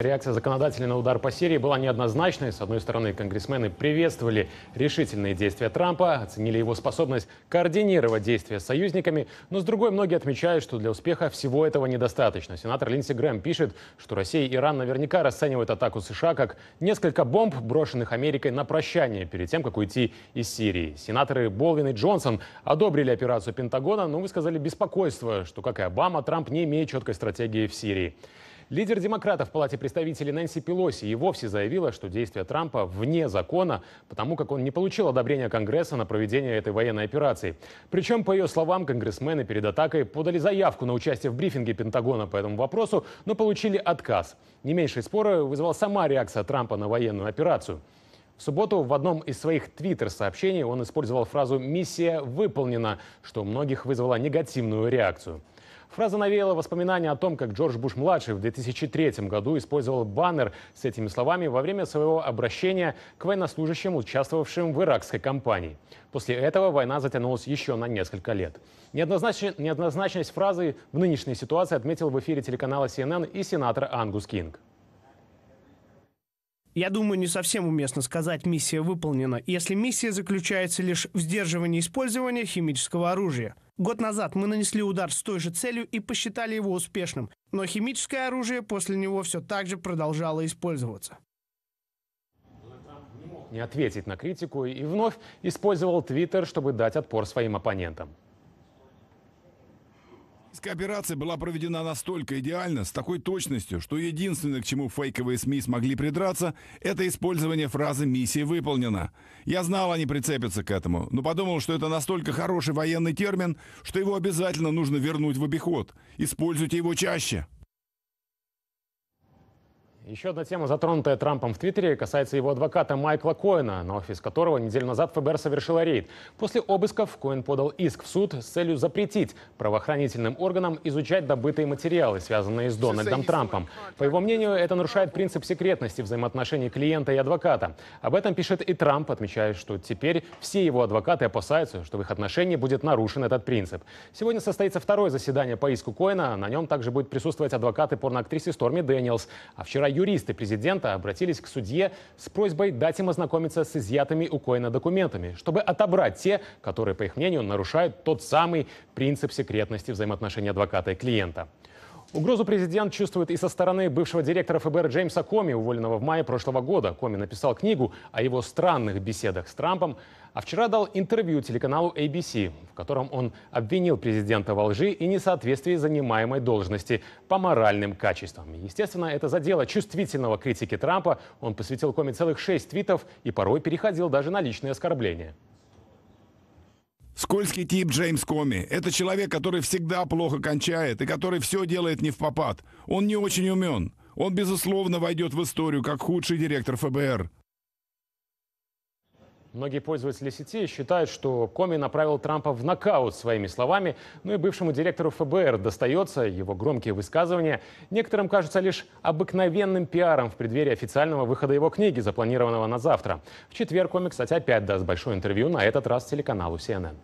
Реакция законодателей на удар по Сирии была неоднозначной. С одной стороны, конгрессмены приветствовали решительные действия Трампа, оценили его способность координировать действия с союзниками, но с другой многие отмечают, что для успеха всего этого недостаточно. Сенатор Линдси Грэм пишет, что Россия и Иран наверняка расценивают атаку США как несколько бомб, брошенных Америкой на прощание перед тем, как уйти из Сирии. Сенаторы Болвин и Джонсон одобрили операцию Пентагона, но высказали беспокойство, что, как и Обама, Трамп не имеет четкой стратегии в Сирии. Лидер демократов в Палате представителей Нэнси Пелоси и вовсе заявила, что действия Трампа вне закона, потому как он не получил одобрения Конгресса на проведение этой военной операции. Причем, по ее словам, конгрессмены перед атакой подали заявку на участие в брифинге Пентагона по этому вопросу, но получили отказ. Не меньшие споры вызвала сама реакция Трампа на военную операцию. В субботу в одном из своих твиттер-сообщений он использовал фразу «миссия выполнена», что у многих вызвало негативную реакцию. Фраза навеяла воспоминания о том, как Джордж Буш-младший в 2003 году использовал баннер с этими словами во время своего обращения к военнослужащим, участвовавшим в иракской кампании. После этого война затянулась еще на несколько лет. Неоднозначность, неоднозначность фразы в нынешней ситуации отметил в эфире телеканала CNN и сенатор Ангус Кинг я думаю, не совсем уместно сказать «миссия выполнена», если миссия заключается лишь в сдерживании использования химического оружия. Год назад мы нанесли удар с той же целью и посчитали его успешным, но химическое оружие после него все так же продолжало использоваться не ответить на критику и вновь использовал Твиттер, чтобы дать отпор своим оппонентам. Фейковая операция была проведена настолько идеально, с такой точностью, что единственное, к чему фейковые СМИ смогли придраться, это использование фразы «миссия выполнена». Я знал, они прицепятся к этому, но подумал, что это настолько хороший военный термин, что его обязательно нужно вернуть в обиход. Используйте его чаще. Еще одна тема, затронутая Трампом в Твиттере, касается его адвоката Майкла Коэна, на офис которого неделю назад ФБР совершила рейд. После обысков Коэн подал иск в суд с целью запретить правоохранительным органам изучать добытые материалы, связанные с Дональдом Трампом. По его мнению, это нарушает принцип секретности взаимоотношений клиента и адвоката. Об этом пишет и Трамп, отмечая, что теперь все его адвокаты опасаются, что в их отношении будет нарушен этот принцип. Сегодня состоится второе заседание по иску Коэна. На нем также будут присутствовать адвокаты порноактрисы Сторми Дэниелс. А вчера юристы президента обратились к судье с просьбой дать им ознакомиться с изъятыми у Коина документами, чтобы отобрать те, которые, по их мнению, нарушают тот самый принцип секретности взаимоотношений адвоката и клиента. Угрозу президент чувствует и со стороны бывшего директора ФБР Джеймса Коми, уволенного в мае прошлого года. Коми написал книгу о его странных беседах с Трампом, а вчера дал интервью телеканалу ABC, в котором он обвинил президента во лжи и несоответствии занимаемой должности по моральным качествам. Естественно, это задело чувствительного критики Трампа. Он посвятил Коми целых шесть твитов и порой переходил даже на личные оскорбления. Скользкий тип Джеймс Коми. Это человек, который всегда плохо кончает и который все делает не в попад. Он не очень умен. Он, безусловно, войдет в историю как худший директор ФБР. Многие пользователи сети считают, что Коми направил Трампа в нокаут своими словами, ну и бывшему директору ФБР достается его громкие высказывания. Некоторым кажутся лишь обыкновенным пиаром в преддверии официального выхода его книги, запланированного на завтра. В четверг Коми, кстати, опять даст большое интервью, на этот раз телеканалу CNN.